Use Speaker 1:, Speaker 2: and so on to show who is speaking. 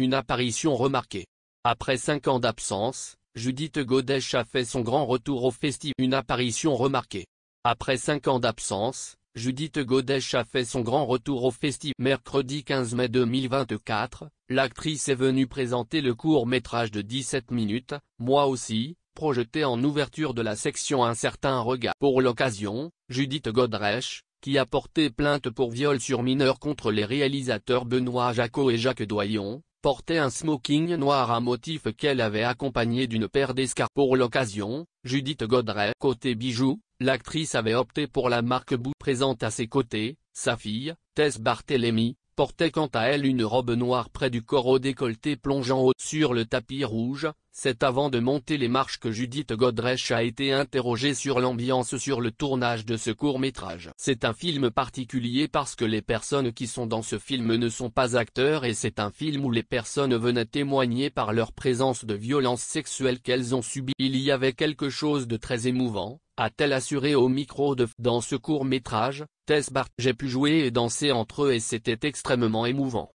Speaker 1: Une apparition remarquée. Après cinq ans d'absence, Judith godesch a fait son grand retour au festival. Une apparition remarquée. Après cinq ans d'absence, Judith godesch a fait son grand retour au festival. Mercredi 15 mai 2024, l'actrice est venue présenter le court-métrage de 17 minutes, Moi aussi, projeté en ouverture de la section Un certain regard. Pour l'occasion, Judith godesch qui a porté plainte pour viol sur mineur contre les réalisateurs Benoît Jacot et Jacques Doyon, portait un smoking noir à motif qu'elle avait accompagné d'une paire d'escarpes pour l'occasion, Judith Godrey. Côté bijoux, l'actrice avait opté pour la marque Bou présente à ses côtés, sa fille, Tess Barthélemy, portait quant à elle une robe noire près du corps au décolleté plongeant haut sur le tapis rouge, c'est avant de monter les marches que Judith Godrèche a été interrogée sur l'ambiance sur le tournage de ce court-métrage. C'est un film particulier parce que les personnes qui sont dans ce film ne sont pas acteurs et c'est un film où les personnes venaient témoigner par leur présence de violences sexuelles qu'elles ont subies. Il y avait quelque chose de très émouvant, a-t-elle assuré au micro de Dans ce court-métrage, j'ai pu jouer et danser entre eux et c'était extrêmement émouvant.